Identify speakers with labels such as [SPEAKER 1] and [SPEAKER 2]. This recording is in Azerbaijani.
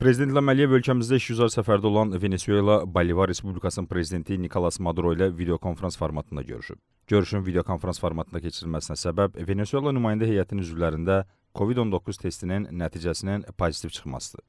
[SPEAKER 1] Prezident İlham Əliyev ölkəmizdə işgüzar səfərdə olan Venesuela Bolivar Respublikasının prezidenti Nikolas Maduro ilə videokonfrans formatında görüşüb. Görüşün videokonfrans formatında keçirilməsinə səbəb Venesuela nümayəndə heyətinin üzvlərində COVID-19 testinin nəticəsinin pozitiv çıxmasıdır.